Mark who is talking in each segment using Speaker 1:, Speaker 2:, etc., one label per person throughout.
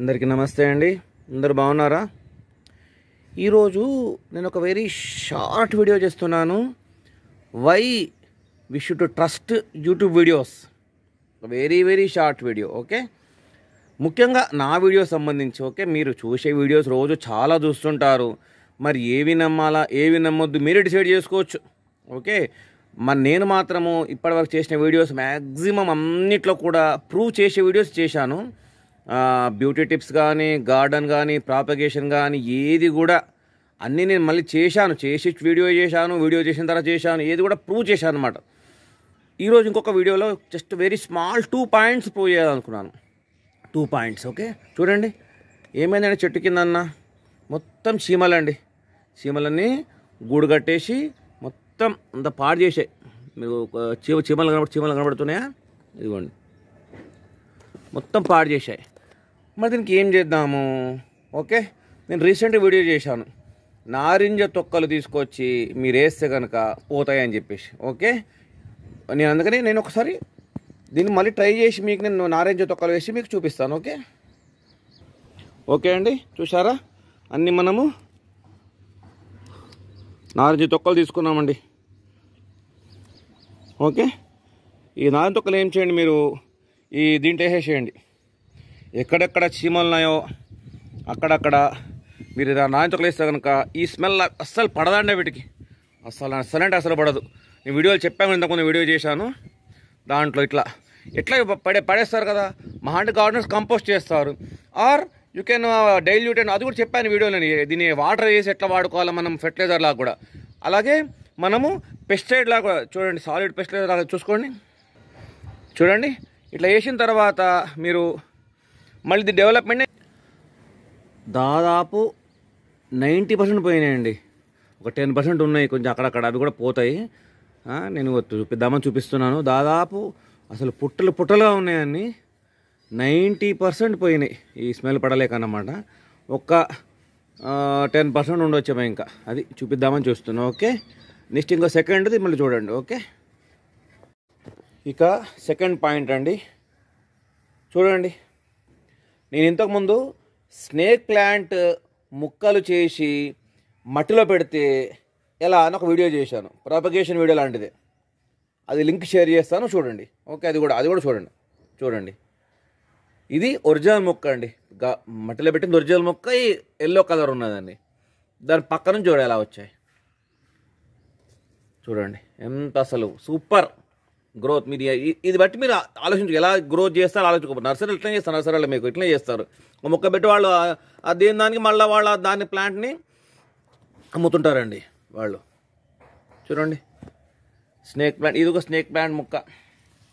Speaker 1: అందరికీ నమస్తే అండి అందరు బాగున్నారా ఈరోజు నేను ఒక వెరీ షార్ట్ వీడియో చేస్తున్నాను why we should trust YouTube videos very very short video okay ముఖ్యంగా నా వీడియో సంబంధించి ఓకే మీరు చూసే వీడియోస్ రోజు చాలా చూస్తుంటారు మరి ఏవి నమ్మాలా ఏవి నమ్మొద్దు మీరే డిసైడ్ చేసుకోవచ్చు ఓకే మరి నేను మాత్రము ఇప్పటివరకు చేసిన వీడియోస్ మ్యాక్సిమం అన్నిట్లో కూడా ప్రూవ్ చేసే వీడియోస్ చేశాను బ్యూటీ టిప్స్ కానీ గార్డెన్ కానీ ప్రాపగేషన్ కానీ ఏది కూడా అన్నీ నేను మళ్ళీ చేశాను చేసి వీడియో చేశాను వీడియో చేసిన తర్వాత చేశాను ఏది కూడా ప్రూవ్ చేశాను అనమాట ఈరోజు ఇంకొక వీడియోలో just very small two points prove చేయాలనుకున్నాను టూ పాయింట్స్ ఓకే చూడండి ఏమైందండి చెట్టు కింద అన్న మొత్తం చీమలండి చీమలన్నీ గూడు కట్టేసి మొత్తం అంత పాడు చేసాయి మీరు చీమ చీమలు కనబడు చీమలు కనబడుతున్నాయా ఇదిగోండి మొత్తం పాడు చేశాయి మరి దీనికి ఏం చేద్దాము ఓకే నేను రీసెంట్ వీడియో చేశాను నారింజ తొక్కలు తీసుకొచ్చి మీరు వేస్తే కనుక పోతాయని చెప్పేసి ఓకే నేను అందుకని నేను ఒకసారి దీన్ని మళ్ళీ ట్రై చేసి మీకు నేను నారింజ తొక్కలు వేసి మీకు చూపిస్తాను ఓకే ఓకే అండి చూసారా అన్నీ మనము నారింజ తొక్కలు తీసుకున్నామండి ఓకే ఈ నారింజ తొక్కలు ఏం చేయండి మీరు ఈ దీంట్లో వేసేయండి ఎక్కడెక్కడ చీమలు ఉన్నాయో అక్కడక్కడ మీరు ఏదైనా నాయించకలేస్తే కనుక ఈ స్మెల్ అస్సలు పడదండి వీటికి అస్సలు అస్సలు అంటే అసలు పడదు నేను వీడియోలు చెప్పాను ఇంతకుముందు వీడియో చేశాను దాంట్లో ఇట్లా ఎట్లా పడే పడేస్తారు కదా మా అంటే గార్డెన్స్ కంపోస్ట్ చేస్తారు or you can dilute and అది కూడా చెప్పాను వీడియోలో దీన్ని వాటర్ వేసి ఎట్లా వాడుకోవాలి మనం ఫెర్టిలైజర్ లాగా కూడా అలాగే మనము పెస్టిసైడ్ లాగా చూడండి సాలిడ్ పెస్టిసైడ్ లాగా చూసుకోండి చూడండి ఇట్లా వేసిన తర్వాత మీరు మళ్ళీ డెవలప్మెంట్ దాదాపు నైంటీ పర్సెంట్ పోయినాయండి ఒక టెన్ పర్సెంట్ ఉన్నాయి కొంచెం అక్కడక్కడ అవి కూడా పోతాయి నేను చూపిద్దామని చూపిస్తున్నాను దాదాపు అసలు పుట్టలు పుట్టలుగా ఉన్నాయని నైంటీ పర్సెంట్ పోయినాయి ఈ స్మెల్ పడలేకన్నమాట ఒక టెన్ పర్సెంట్ ఉండొచ్చేమో ఇంకా అది చూపిద్దామని చూస్తున్నాం ఓకే నెక్స్ట్ ఇంకో సెకండ్ది మళ్ళీ చూడండి ఓకే ఇక సెకండ్ పాయింట్ అండి చూడండి నేను ఇంతకుముందు స్నేక్ ప్లాంట్ ముక్కలు చేసి మట్టిలో పెడితే ఎలా అని ఒక వీడియో చేశాను ప్రాపగేషన్ వీడియో లాంటిది అది లింక్ షేర్ చేస్తాను చూడండి ఓకే అది కూడా అది కూడా చూడండి చూడండి ఇది ఒరిజినల్ ముక్క అండి మట్టిలో పెట్టింది ఒరిజినల్ మొక్క ఎల్లో కలర్ ఉన్నదండి దాని పక్క నుంచి చూడ ఎలా వచ్చాయి చూడండి ఎంత అసలు సూపర్ గ్రోత్ మీరు ఇది బట్టి మీరు ఆలోచించు ఎలా గ్రోత్ చేస్తారు ఆలోచించుకో నర్సరీ ఇట్లా చేస్తారు నర్సరీలో మీకు ఇట్లా చేస్తారు మొక్క పెట్టి వాళ్ళు దేని దానికి మళ్ళీ వాళ్ళు దాని ప్లాంట్ని అమ్ముతుంటారండి వాళ్ళు చూడండి స్నేక్ ప్లాంట్ ఇది ఒక స్నేక్ ప్లాంట్ ముక్క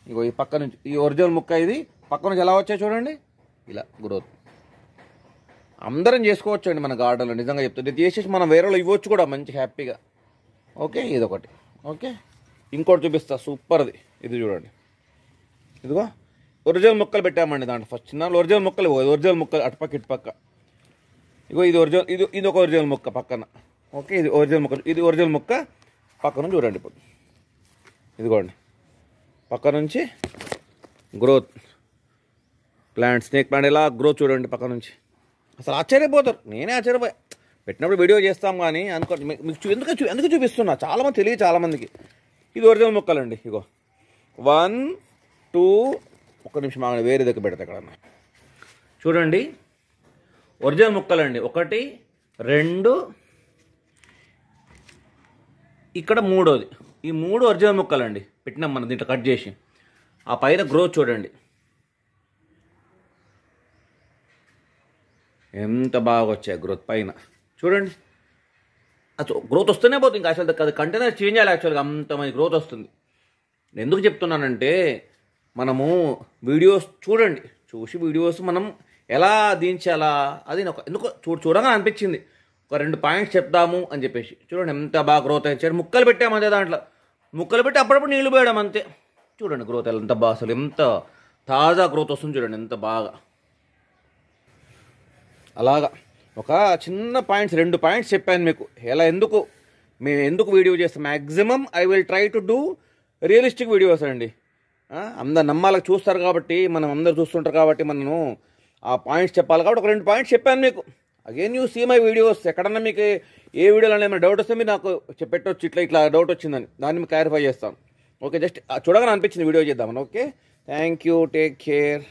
Speaker 1: ఇగో ఈ పక్క నుంచి ఈ ఒరిజినల్ ముక్క ఇది పక్క నుంచి ఎలా వచ్చాయి చూడండి ఇలా గ్రోత్ అందరం చేసుకోవచ్చు అండి మన గార్డెన్లో నిజంగా చెప్తుంది చేసేసి మనం వేరేలో ఇవ్వచ్చు కూడా మంచి హ్యాపీగా ఓకే ఇదొకటి ఓకే ఇంకోటి చూపిస్తా సూపర్ది ఇది చూడండి ఇదిగో ఒరిజినల్ ముక్కలు పెట్టామండి దాంట్లో ఫస్ట్ చిన్న ఒరిజినల్ ముక్కలు ఒరిజినల్ ముక్కలు అటుపక్క ఇటుపక్క ఇగో ఇది ఒరిజినల్ ఇది ఇది ఒక ఒరిజినల్ ముక్క పక్కన ఓకే ఇది ఒరిజినల్ ముక్క ఇది ఒరిజినల్ ముక్క పక్కన చూడండి ఇప్పుడు ఇదిగోండి పక్క నుంచి గ్రోత్ ప్లాంట్ స్నేక్ ప్లాంట్ ఎలా గ్రోత్ చూడండి పక్క నుంచి అసలు ఆశ్చర్యపోతారు నేనే ఆశ్చర్యపోయా పెట్టినప్పుడు వీడియో చేస్తాం కానీ అనుకో మీకు ఎందుకు ఎందుకు చూపిస్తున్నా చాలామంది తెలియదు చాలామందికి ఇది ఒరిజినల్ ముక్కలండి ఇగో వన్ టూ ఒక్క నిమిషం ఆమె వేరే దగ్గర పెడతా ఇక్కడ చూడండి ఒరిజినల్ ముక్కలండి ఒకటి రెండు ఇక్కడ మూడోది ఈ మూడు ఒరిజినల్ ముక్కలండి పెట్టినాం మనం దీంట్లో కట్ చేసి ఆ పైన గ్రోత్ చూడండి ఎంత బాగా వచ్చాయి గ్రోత్ పైన చూడండి గ్రోత్ వస్తూనే పోతుంది ఇంకా అసలు అది కంటైనర్ చేంజ్ చేయాలి యాక్చువల్గా అంత మంది గ్రోత్ వస్తుంది నేను ఎందుకు చెప్తున్నానంటే మనము వీడియోస్ చూడండి చూసి వీడియోస్ మనం ఎలా దించాలా అది నాకు ఎందుకో చూడ చూడగా అనిపించింది ఒక రెండు పాయింట్స్ చెప్తాము అని చెప్పేసి చూడండి ఎంత బాగా గ్రోత్ అయించారు ముక్కలు పెట్టాము అంతే దాంట్లో ముక్కలు పెట్టి అప్పుడప్పుడు నీళ్ళు పోయడం అంతే చూడండి గ్రోత్ ఎంత బాగా అసలు ఎంత తాజా గ్రోత్ వస్తుంది చూడండి ఎంత బాగా అలాగా ఒక చిన్న పాయింట్స్ రెండు పాయింట్స్ చెప్పాను మీకు ఎలా ఎందుకు మేము ఎందుకు వీడియో చేస్తాం maximum I will try to do realistic videos అండి అందరు నమ్మాలకు చూస్తారు కాబట్టి మనం అందరు చూస్తుంటారు కాబట్టి మనము ఆ పాయింట్స్ చెప్పాలి కాబట్టి ఒక రెండు పాయింట్స్ చెప్పాను మీకు again you see my videos ఎక్కడన్నా మీకు ఏ వీడియోలో ఏమైనా డౌట్ వస్తే మీరు నాకు చెప్పెట్టవచ్చు ఇట్లా ఇట్లా డౌట్ వచ్చిందని దాన్ని మీకు క్లారిఫై చేస్తాం ఓకే జస్ట్ చూడగానే అనిపించింది వీడియో చేద్దామని okay thank you take care